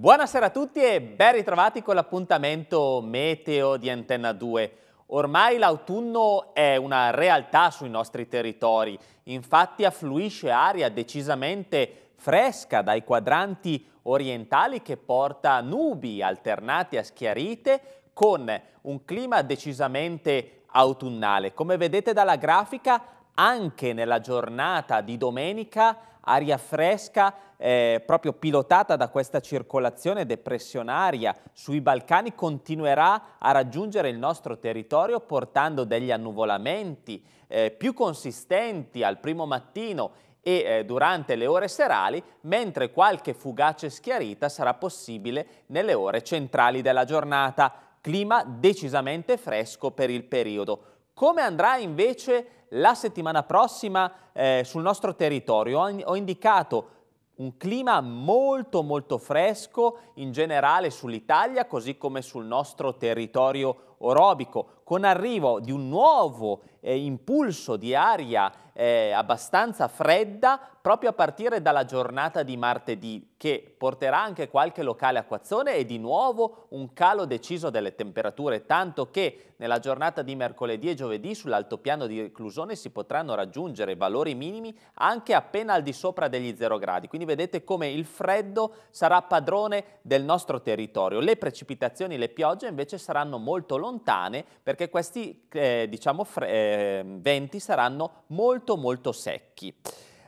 Buonasera a tutti e ben ritrovati con l'appuntamento meteo di Antenna 2. Ormai l'autunno è una realtà sui nostri territori, infatti affluisce aria decisamente fresca dai quadranti orientali che porta nubi alternate a schiarite con un clima decisamente autunnale. Come vedete dalla grafica, anche nella giornata di domenica aria fresca eh, proprio pilotata da questa circolazione depressionaria sui Balcani continuerà a raggiungere il nostro territorio portando degli annuvolamenti eh, più consistenti al primo mattino e eh, durante le ore serali, mentre qualche fugace schiarita sarà possibile nelle ore centrali della giornata. Clima decisamente fresco per il periodo. Come andrà invece la settimana prossima eh, sul nostro territorio? Ho, ho indicato un clima molto molto fresco in generale sull'Italia così come sul nostro territorio orobico, con arrivo di un nuovo eh, impulso di aria eh, abbastanza fredda proprio a partire dalla giornata di martedì, che porterà anche qualche locale acquazzone e di nuovo un calo deciso delle temperature, tanto che nella giornata di mercoledì e giovedì sull'altopiano di reclusione si potranno raggiungere valori minimi anche appena al di sopra degli 0 gradi. Quindi vedete come il freddo sarà padrone del nostro territorio. Le precipitazioni, le piogge invece saranno molto lontane lontane perché questi eh, diciamo, eh, venti saranno molto molto secchi.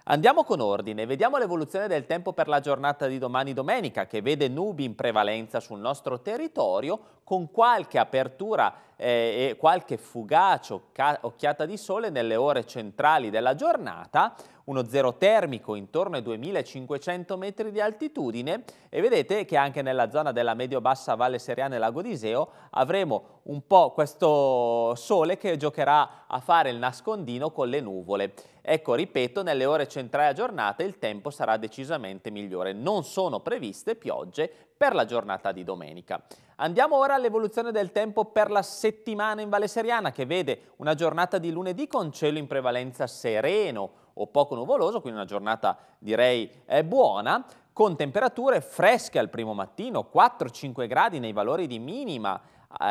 Andiamo con ordine, vediamo l'evoluzione del tempo per la giornata di domani domenica che vede nubi in prevalenza sul nostro territorio con qualche apertura eh, e qualche fugace occhiata di sole nelle ore centrali della giornata, uno zero termico intorno ai 2500 metri di altitudine e vedete che anche nella zona della medio-bassa Valle Seriana e Lago d'Iseo avremo un po' questo sole che giocherà a fare il nascondino con le nuvole. Ecco, ripeto, nelle ore centrali a giornata il tempo sarà decisamente migliore. Non sono previste piogge per la giornata di domenica. Andiamo ora all'evoluzione del tempo per la settimana in Valle Seriana che vede una giornata di lunedì con cielo in prevalenza sereno o poco nuvoloso, quindi una giornata direi eh, buona, con temperature fresche al primo mattino, 4-5 gradi nei valori di minima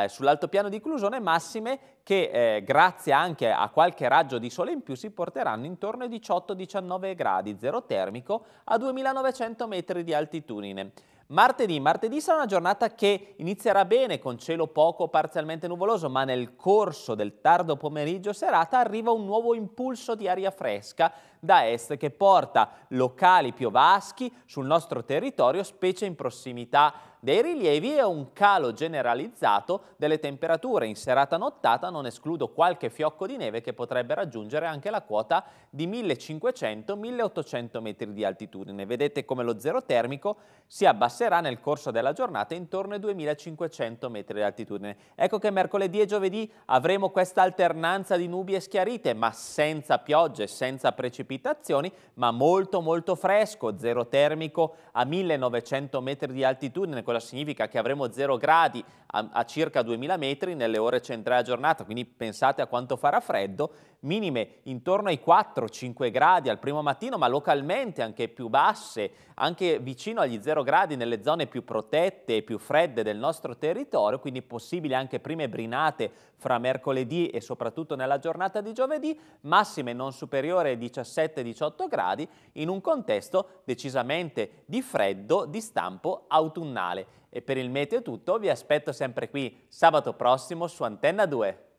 eh, sull'altopiano di Clusone, massime che eh, grazie anche a qualche raggio di sole in più si porteranno intorno ai 18-19 gradi, zero termico, a 2900 metri di altitudine. Martedì. Martedì sarà una giornata che inizierà bene con cielo poco parzialmente nuvoloso, ma nel corso del tardo pomeriggio serata arriva un nuovo impulso di aria fresca da est che porta locali piovaschi sul nostro territorio, specie in prossimità dei rilievi e un calo generalizzato delle temperature in serata nottata, non escludo qualche fiocco di neve che potrebbe raggiungere anche la quota di 1500-1800 metri di altitudine. Vedete come lo zero termico si abbasserà nel corso della giornata intorno ai 2500 metri di altitudine. Ecco che mercoledì e giovedì avremo questa alternanza di nubi e schiarite, ma senza piogge, senza precipitazioni precipitazioni, ma molto molto fresco, zero termico a 1900 metri di altitudine, cosa significa che avremo zero gradi a, a circa 2000 metri nelle ore centrali a giornata, quindi pensate a quanto farà freddo, minime intorno ai 4-5 gradi al primo mattino, ma localmente anche più basse, anche vicino agli zero gradi nelle zone più protette e più fredde del nostro territorio, quindi possibili anche prime brinate fra mercoledì e soprattutto nella giornata di giovedì, massime non superiore ai 17 17-18 gradi in un contesto decisamente di freddo di stampo autunnale. E per il meteo tutto, vi aspetto sempre qui sabato prossimo su Antenna 2.